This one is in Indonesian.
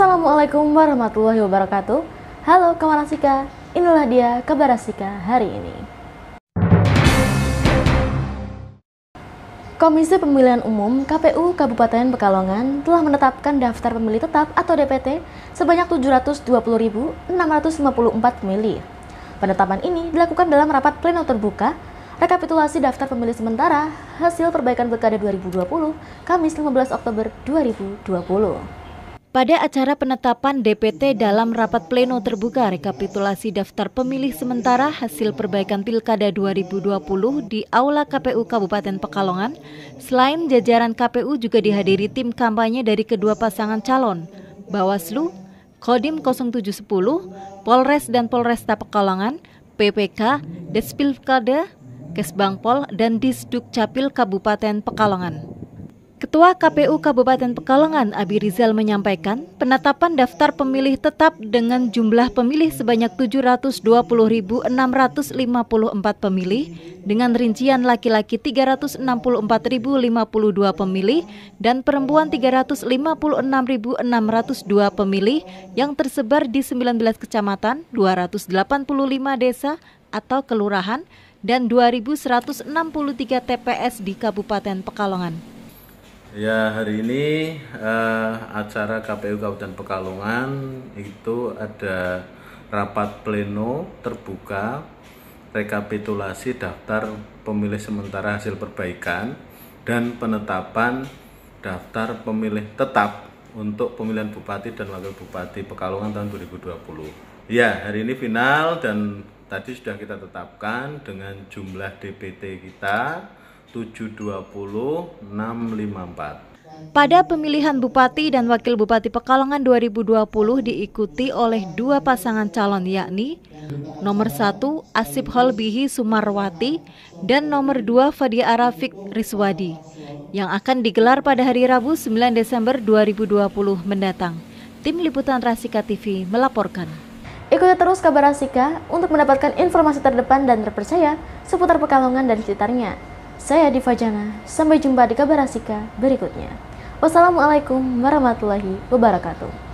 Assalamualaikum warahmatullahi wabarakatuh. Halo kawan Asika, inilah dia kabar Asika hari ini. Komisi Pemilihan Umum KPU Kabupaten Pekalongan telah menetapkan daftar pemilih tetap atau DPT sebanyak 720.654 pemilih. Penetapan ini dilakukan dalam rapat pleno terbuka rekapitulasi daftar pemilih sementara hasil perbaikan pilkada 2020 Kamis 15 Oktober 2020. Pada acara penetapan DPT dalam rapat pleno terbuka rekapitulasi daftar pemilih sementara hasil perbaikan Pilkada 2020 di Aula KPU Kabupaten Pekalongan, selain jajaran KPU juga dihadiri tim kampanye dari kedua pasangan calon, Bawaslu, Kodim 0710, Polres dan Polresta Pekalongan, PPK, Despilkada, Kesbangpol, dan Disduk Capil Kabupaten Pekalongan. Ketua KPU Kabupaten Pekalongan Abi Rizal menyampaikan penetapan daftar pemilih tetap dengan jumlah pemilih sebanyak 720.654 pemilih dengan rincian laki-laki 364.052 pemilih dan perempuan 356.602 pemilih yang tersebar di 19 kecamatan, 285 desa atau kelurahan dan 2163 TPS di Kabupaten Pekalongan. Ya hari ini uh, acara KPU Kabupaten Pekalongan itu ada rapat pleno terbuka rekapitulasi daftar pemilih sementara hasil perbaikan dan penetapan daftar pemilih tetap untuk pemilihan bupati dan wakil bupati Pekalongan tahun 2020. Ya, hari ini final dan tadi sudah kita tetapkan dengan jumlah DPT kita 720 Pada pemilihan Bupati dan Wakil Bupati Pekalongan 2020 diikuti oleh dua pasangan calon yakni nomor 1 Asip Holbihi Sumarwati dan nomor 2 Fadia Arafik Riswadi yang akan digelar pada hari Rabu 9 Desember 2020 mendatang. Tim Liputan Rasika TV melaporkan. Ikuti terus kabar Rasika untuk mendapatkan informasi terdepan dan terpercaya seputar Pekalongan dan sekitarnya. Saya Diva Jana, sampai jumpa di kabar Asika berikutnya. Wassalamualaikum warahmatullahi wabarakatuh.